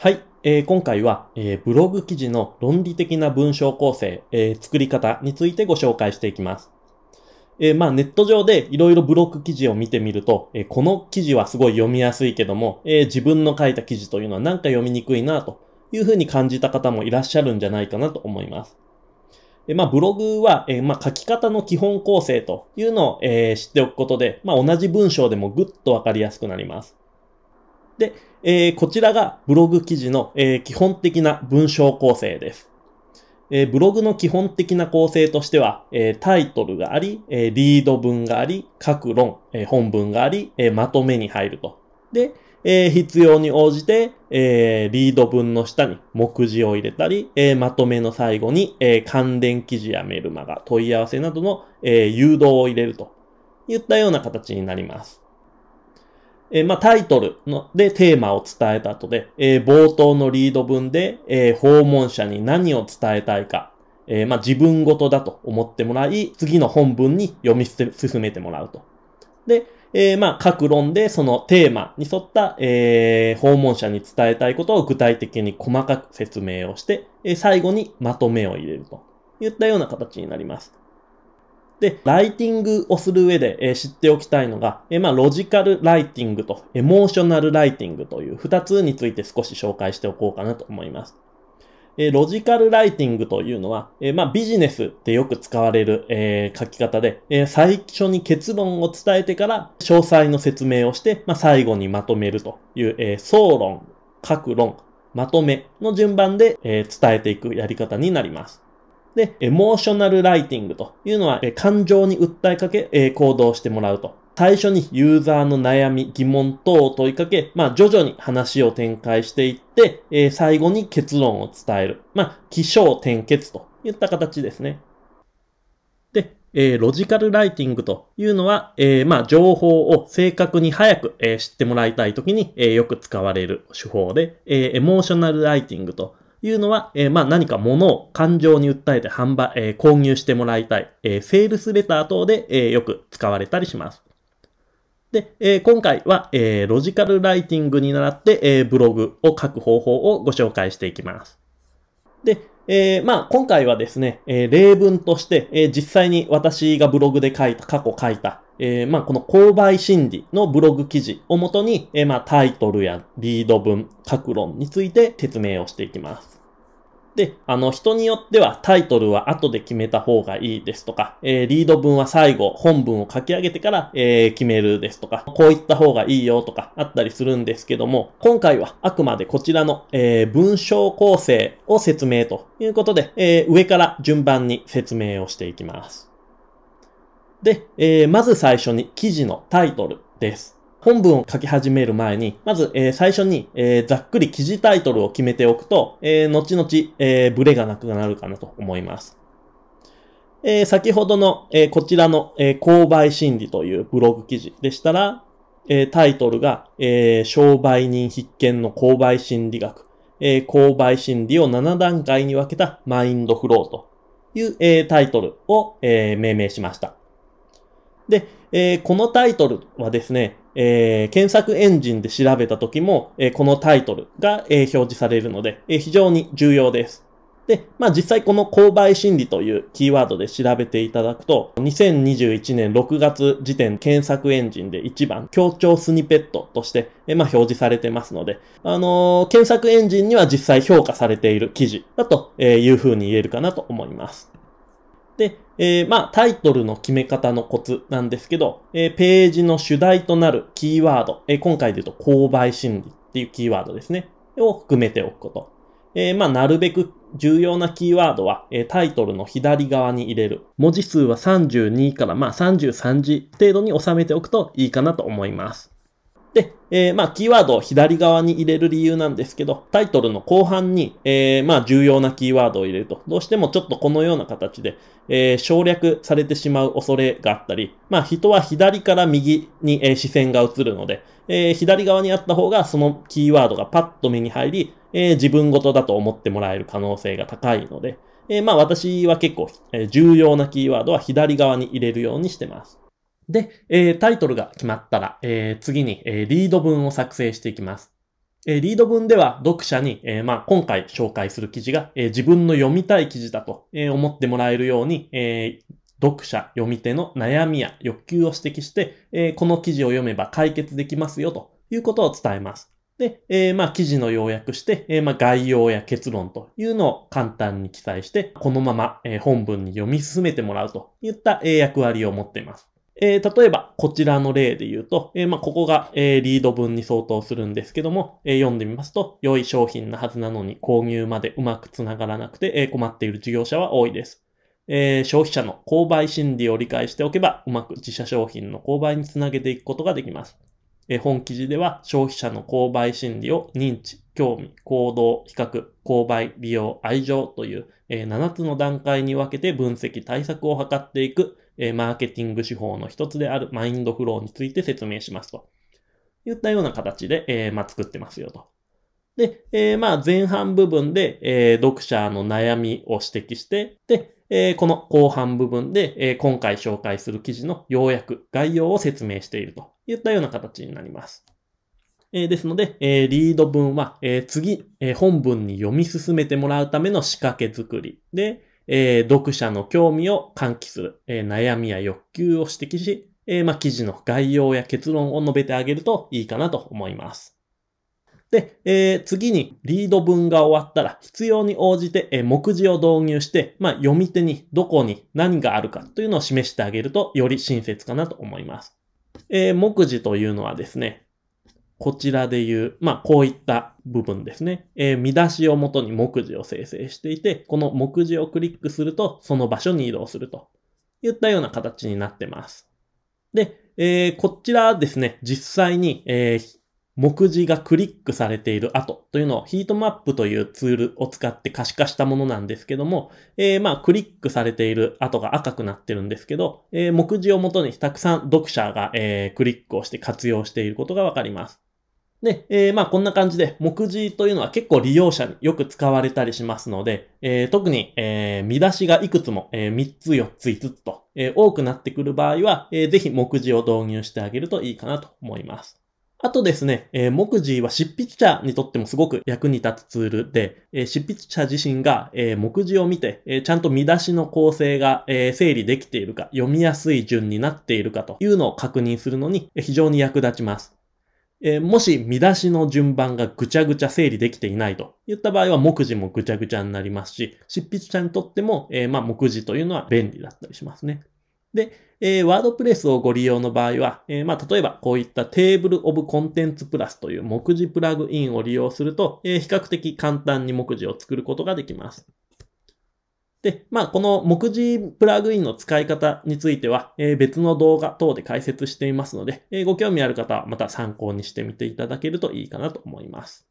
はい、えー、今回は、えー、ブログ記事の論理的な文章構成、えー、作り方についてご紹介していきます。えまあネット上でいろいろブログ記事を見てみると、えこの記事はすごい読みやすいけども、え自分の書いた記事というのはなんか読みにくいなというふうに感じた方もいらっしゃるんじゃないかなと思います。えまあ、ブログは、えまあ、書き方の基本構成というのを、え知っておくことで、まあ、同じ文章でもぐっとわかりやすくなります。で、えー、こちらがブログ記事の、えー、基本的な文章構成です。えー、ブログの基本的な構成としては、えタイトルがあり、えリード文があり、各論、え本文があり、えまとめに入ると。で、え必要に応じて、えリード文の下に目次を入れたり、えまとめの最後に、え関連記事やメルマガ、問い合わせなどの、え誘導を入れるといったような形になります。えー、まあ、タイトルのでテーマを伝えた後で、えー、冒頭のリード文で、えー、訪問者に何を伝えたいか、えまあ、自分ごとだと思ってもらい、次の本文に読み進めてもらうと。で、えまあ、各論でそのテーマに沿った、え訪問者に伝えたいことを具体的に細かく説明をして、え最後にまとめを入れるといったような形になります。で、ライティングをする上で、えー、知っておきたいのが、えー、まあ、ロジカルライティングと、エモーショナルライティングという二つについて少し紹介しておこうかなと思います。えー、ロジカルライティングというのは、えまあ、ビジネスでよく使われる、え書き方で、え最初に結論を伝えてから、詳細の説明をして、まあ、最後にまとめるという、え総論、各論、まとめの順番で、え伝えていくやり方になります。で、エモーショナルライティングというのは、感情に訴えかけ、行動してもらうと。最初にユーザーの悩み、疑問等を問いかけ、まあ徐々に話を展開していって、えー、最後に結論を伝える。まあ、起承転結といった形ですね。で、えー、ロジカルライティングというのは、えー、まあ情報を正確に早く、え知ってもらいたいときに、えよく使われる手法で、えエモーショナルライティングというのは、えー、まあ何か物を感情に訴えて販売、えー、購入してもらいたい、えー、セールスレター等で、えー、よく使われたりします。で、えー、今回は、えー、ロジカルライティングに習って、えー、ブログを書く方法をご紹介していきます。で、えー、まあ今回はですね、えー、例文として、えー、実際に私がブログで書いた、過去書いた、えー、まあ、この購買心理のブログ記事をもとに、えー、まあ、タイトルやリード文、各論について説明をしていきます。で、あの、人によってはタイトルは後で決めた方がいいですとか、えー、リード文は最後、本文を書き上げてから、えー、決めるですとか、こういった方がいいよとかあったりするんですけども、今回はあくまでこちらの、えー、文章構成を説明ということで、え上から順番に説明をしていきます。で、えー、まず最初に記事のタイトルです。本文を書き始める前に、まず、えー、最初に、えー、ざっくり記事タイトルを決めておくと、えー、後々、えー、ブレがなくなるかなと思います。えー、先ほどの、えー、こちらの、えー、購買心理というブログ記事でしたら、えー、タイトルが、えー、商売人必見の購買心理学、えー、購買心理を7段階に分けたマインドフローという、えー、タイトルを、えー、命名しました。で、えー、このタイトルはですね、えー、検索エンジンで調べた時も、えー、このタイトルが、え表示されるので、え非常に重要です。で、まあ実際この購買心理というキーワードで調べていただくと、2021年6月時点検索エンジンで1番、協調スニペットとして、えまあ、表示されてますので、あのー、検索エンジンには実際評価されている記事だというふうに言えるかなと思います。で、えー、まあ、タイトルの決め方のコツなんですけど、えー、ページの主題となるキーワード、えー、今回で言うと、購買心理っていうキーワードですね。を含めておくこと。えー、まあ、なるべく重要なキーワードは、えー、タイトルの左側に入れる。文字数は32から、まあ、33字程度に収めておくといいかなと思います。で、えー、まあ、キーワードを左側に入れる理由なんですけど、タイトルの後半に、えー、まあ、重要なキーワードを入れると、どうしてもちょっとこのような形で、えー、省略されてしまう恐れがあったり、まあ、人は左から右に、え視線が移るので、え左側にあった方がそのキーワードがパッと目に入り、え自分ごとだと思ってもらえる可能性が高いので、えまあ、私は結構、え重要なキーワードは左側に入れるようにしてます。で、えー、タイトルが決まったら、えー、次に、えー、リード文を作成していきます。えリード文では読者に、えまあ、今回紹介する記事が、え自分の読みたい記事だと、え思ってもらえるように、え読者、読み手の悩みや欲求を指摘して、えこの記事を読めば解決できますよということを伝えます。で、えー、まあ、記事の要約して、えー、まあ、概要や結論というのを簡単に記載して、このまま、えー、本文に読み進めてもらうといった、え役割を持っています。えー、例えば、こちらの例で言うと、えー、まあ、ここが、えー、リード文に相当するんですけども、え読んでみますと、良い商品なはずなのに購入までうまくつながらなくて、え困っている事業者は多いです。え消費者の購買心理を理解しておけば、うまく自社商品の購買につなげていくことができます。え本記事では、消費者の購買心理を認知、興味、行動、比較、購買、利用、愛情という、え7つの段階に分けて分析、対策を図っていく、えマーケティング手法の一つであるマインドフローについて説明しますと。言ったような形で、えー、まあ、作ってますよと。で、えー、まあ、前半部分で、えー、読者の悩みを指摘して、で、えこの後半部分で、え今回紹介する記事の要約、概要を説明しているといったような形になります。えですので、えリード文は、え次、え本文に読み進めてもらうための仕掛け作りで、えー、読者の興味を喚起する、えー、悩みや欲求を指摘し、えー、まあ、記事の概要や結論を述べてあげるといいかなと思います。で、えー、次にリード文が終わったら必要に応じて、えー、目次を導入して、まあ、読み手にどこに何があるかというのを示してあげるとより親切かなと思います。えー、目次というのはですね、こちらで言う、まあ、こういった部分ですね。えー、見出しをもとに目次を生成していて、この目次をクリックすると、その場所に移動するといったような形になってます。で、えー、こちらですね、実際に、えー、目次がクリックされている後というのをヒートマップというツールを使って可視化したものなんですけども、えー、まあクリックされている後が赤くなってるんですけど、えー、目次をもとにたくさん読者が、えクリックをして活用していることがわかります。で、えー、まあこんな感じで、目次というのは結構利用者によく使われたりしますので、えー、特に、えー、見出しがいくつも、え3つ4つ5つと、え多くなってくる場合は、えー、ぜひ目次を導入してあげるといいかなと思います。あとですね、えー、目次は執筆者にとってもすごく役に立つツールで、えー、執筆者自身が、えー、目次を見て、えー、ちゃんと見出しの構成が、えー、整理できているか、読みやすい順になっているかというのを確認するのに非常に役立ちます。えー、もし見出しの順番がぐちゃぐちゃ整理できていないといった場合は目次もぐちゃぐちゃになりますし、執筆者にとっても、えー、まあ、目次というのは便利だったりしますね。で、えー、ワードプレスをご利用の場合は、えー、まあ、例えばこういったテーブルオブコンテンツプラスという目次プラグインを利用すると、えー、比較的簡単に目次を作ることができます。で、まあ、この目次プラグインの使い方については、えー、別の動画等で解説していますので、えー、ご興味ある方はまた参考にしてみていただけるといいかなと思います。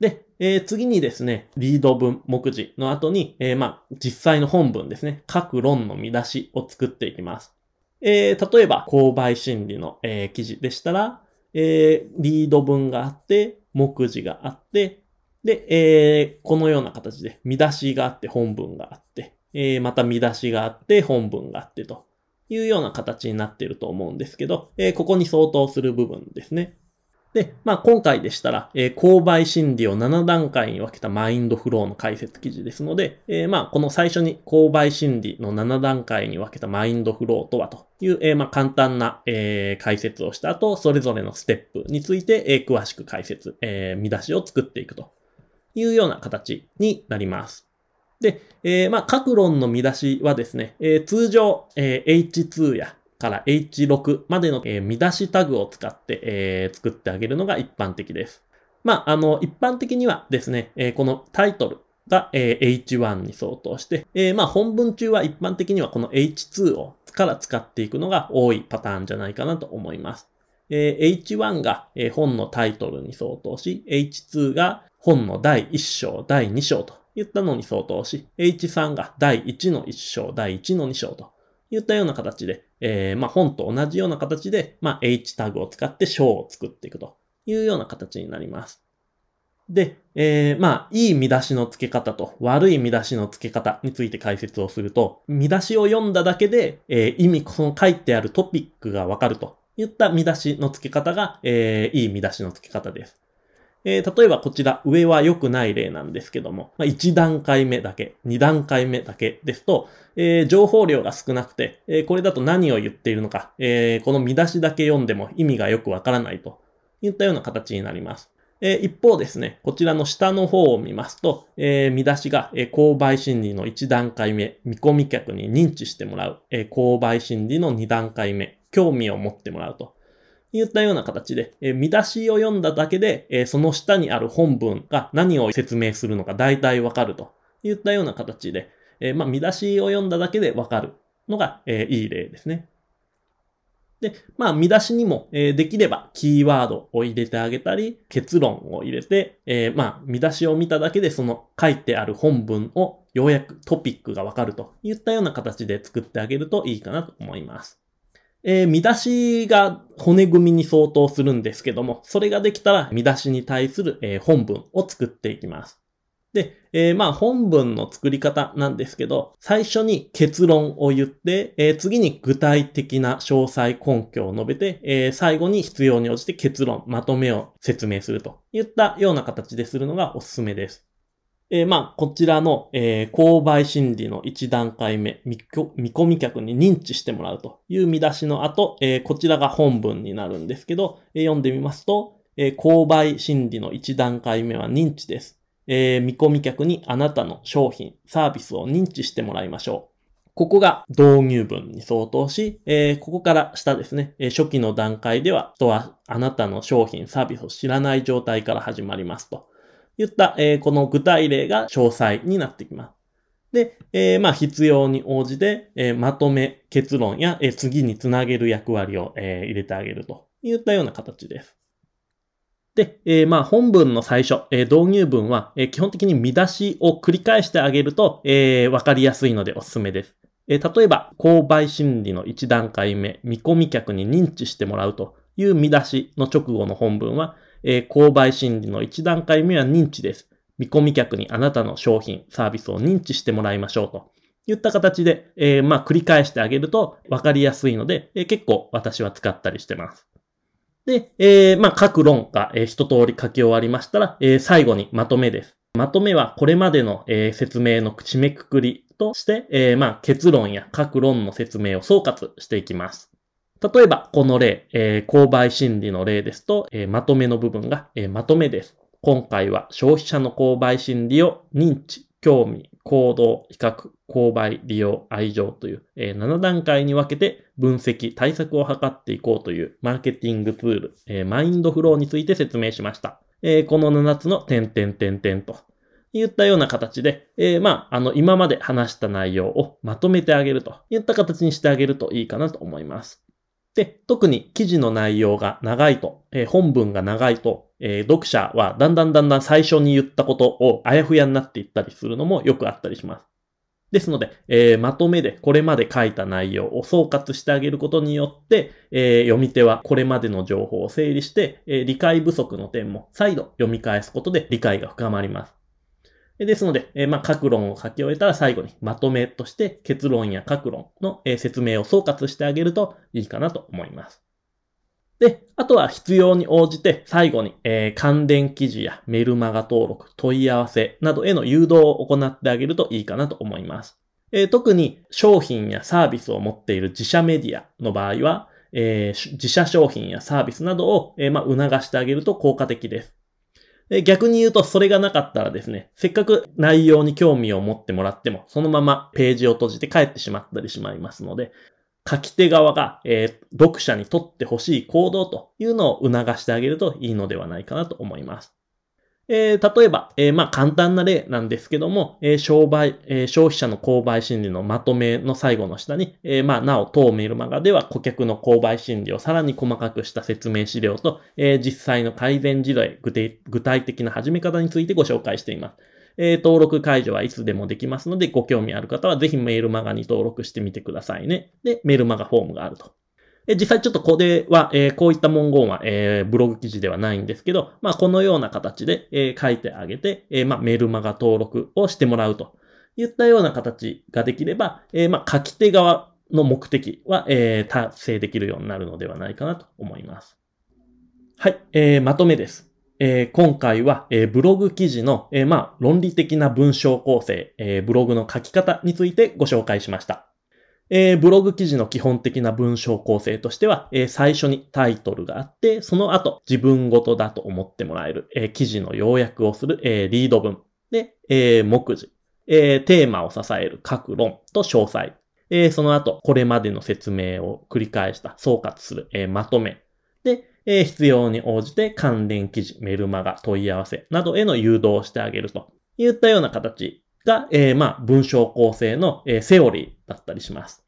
で、えー、次にですね、リード文、目次の後に、えまあ、実際の本文ですね、各論の見出しを作っていきます。え例えば、購買心理の、え記事でしたら、えリード文があって、目次があって、で、えー、このような形で、見出しがあって本文があって、えー、また見出しがあって本文があってというような形になっていると思うんですけど、えー、ここに相当する部分ですね。で、まあ今回でしたら、えー、購買心理を7段階に分けたマインドフローの解説記事ですので、えー、まあこの最初に購買心理の7段階に分けたマインドフローとはという、えー、まあ簡単な、えー、解説をした後、それぞれのステップについて、えー、詳しく解説、えー、見出しを作っていくというような形になります。で、えー、まあ、各論の見出しはですね、えー、通常、えー、H2 やから H6 までの、え見出しタグを使って、え作ってあげるのが一般的です。まあ、あの、一般的にはですね、えこのタイトルが、え H1 に相当して、えまあ、本文中は一般的にはこの H2 をから使っていくのが多いパターンじゃないかなと思います。え H1 が、え本のタイトルに相当し、H2 が本の第1章、第2章といったのに相当し、H3 が第1の1章、第1の2章といったような形で、えー、まあ、本と同じような形で、まあ、H タグを使って章を作っていくというような形になります。で、えー、まあ、いい見出しの付け方と悪い見出しの付け方について解説をすると、見出しを読んだだけで、えー、意味、その書いてあるトピックがわかると言った見出しの付け方が、えー、いい見出しの付け方です。えー、例えばこちら、上は良くない例なんですけども、まあ、1段階目だけ、2段階目だけですと、えー、情報量が少なくて、えー、これだと何を言っているのか、えこの見出しだけ読んでも意味がよくわからないといったような形になります。え一方ですね、こちらの下の方を見ますと、え見出しが、え購買心理の1段階目、見込み客に認知してもらう、え購買心理の2段階目興味を持ってもらうと。言ったような形で、え見出しを読んだだけで、えその下にある本文が何を説明するのか大体わかると言ったような形で、えまあ、見出しを読んだだけでわかるのが、えいい例ですね。で、まあ、見出しにも、えできればキーワードを入れてあげたり、結論を入れて、えまあ、見出しを見ただけでその書いてある本文をようやくトピックがわかるといったような形で作ってあげるといいかなと思います。えー、見出しが骨組みに相当するんですけども、それができたら見出しに対する、えー、本文を作っていきます。で、えー、まあ本文の作り方なんですけど、最初に結論を言って、えー、次に具体的な詳細根拠を述べて、えー、最後に必要に応じて結論、まとめを説明するといったような形でするのがおすすめです。えー、まあ、こちらの、えー、購買心理の1段階目見、見込み客に認知してもらうという見出しの後、えー、こちらが本文になるんですけど、え読んでみますと、え購買心理の1段階目は認知です。え見込み客にあなたの商品、サービスを認知してもらいましょう。ここが導入文に相当し、えここから下ですね、え初期の段階では人はあなたの商品、サービスを知らない状態から始まりますと。言った、えー、この具体例が詳細になってきます。で、えー、まあ必要に応じて、えー、まとめ、結論や、えー、次につなげる役割を、えー、入れてあげるといったような形です。で、えー、まあ本文の最初、えー、導入文は、えー、基本的に見出しを繰り返してあげると、えー、わかりやすいのでおすすめです。えー、例えば、購買心理の1段階目、見込み客に認知してもらうという見出しの直後の本文は、えー、購買心理の1段階目は認知です。見込み客にあなたの商品、サービスを認知してもらいましょうと。言った形で、えー、まあ、繰り返してあげると分かりやすいので、えー、結構私は使ったりしてます。で、えー、まあ、各論が、えー、一通り書き終わりましたら、えー、最後にまとめです。まとめはこれまでの、えー、説明の締めくくりとして、えー、まあ、結論や各論の説明を総括していきます。例えば、この例、えー、購買心理の例ですと、えー、まとめの部分が、えー、まとめです。今回は消費者の購買心理を認知、興味、行動、比較、購買、利用、愛情という、えー、7段階に分けて分析、対策を図っていこうというマーケティングツール、えー、マインドフローについて説明しました。えー、この7つの点点点点と言ったような形で、えー、まあ、あの、今まで話した内容をまとめてあげるといった形にしてあげるといいかなと思います。で、特に記事の内容が長いと、えー、本文が長いと、えー、読者はだんだんだんだん最初に言ったことをあやふやになっていったりするのもよくあったりします。ですので、えー、まとめでこれまで書いた内容を総括してあげることによって、えー、読み手はこれまでの情報を整理して、えー、理解不足の点も再度読み返すことで理解が深まります。ですので、えまあ、各論を書き終えたら最後にまとめとして結論や各論の、え説明を総括してあげるといいかなと思います。で、あとは必要に応じて最後に、えー、関連記事やメルマガ登録、問い合わせなどへの誘導を行ってあげるといいかなと思います。えー、特に商品やサービスを持っている自社メディアの場合は、えー、自社商品やサービスなどを、えまあ、促してあげると効果的です。逆に言うとそれがなかったらですね、せっかく内容に興味を持ってもらっても、そのままページを閉じて帰ってしまったりしまいますので、書き手側が、えー、読者にとってほしい行動というのを促してあげるといいのではないかなと思います。えー、例えば、えー、まあ簡単な例なんですけども、えー、商売、え消費者の購買心理のまとめの最後の下に、えまあなお当メルマガでは顧客の購買心理をさらに細かくした説明資料と、え実際の改善事例具体、具体的な始め方についてご紹介しています。え登録解除はいつでもできますので、ご興味ある方はぜひメールマガに登録してみてくださいね。で、メールマガフォームがあると。実際ちょっとこれは、えー、こういった文言は、えー、ブログ記事ではないんですけど、まあ、このような形で、えー、書いてあげて、えまあ、メルマガ登録をしてもらうといったような形ができれば、えまあ、書き手側の目的は、え達成できるようになるのではないかなと思います。はい、えまとめです。え今回は、えブログ記事の、えまあ、論理的な文章構成、えブログの書き方についてご紹介しました。えー、ブログ記事の基本的な文章構成としては、えー、最初にタイトルがあって、その後自分ごとだと思ってもらえる、えー、記事の要約をする、えリード文。で、え目次、えテーマを支える各論と詳細。えその後、これまでの説明を繰り返した総括する、えまとめ。で、え必要に応じて関連記事、メルマガ、問い合わせなどへの誘導をしてあげるといったような形が、えー、まあ、文章構成の、えー、セオリーだったりします。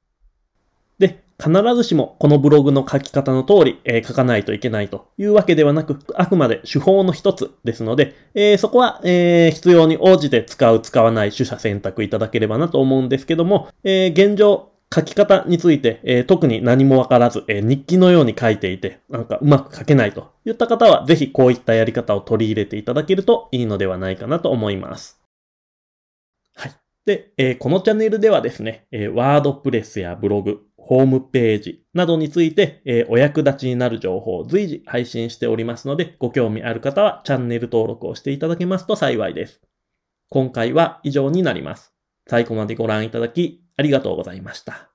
で、必ずしもこのブログの書き方の通り、えー、書かないといけないというわけではなく、あくまで手法の一つですので、えー、そこは、えー、必要に応じて使う、使わない取捨選択いただければなと思うんですけども、え現状、書き方について、え特に何もわからず、え日記のように書いていて、なんかうまく書けないといった方は、ぜひこういったやり方を取り入れていただけるといいのではないかなと思います。で、えー、このチャンネルではですね、えー、ワードプレスやブログ、ホームページなどについて、えー、お役立ちになる情報を随時配信しておりますので、ご興味ある方はチャンネル登録をしていただけますと幸いです。今回は以上になります。最後までご覧いただきありがとうございました。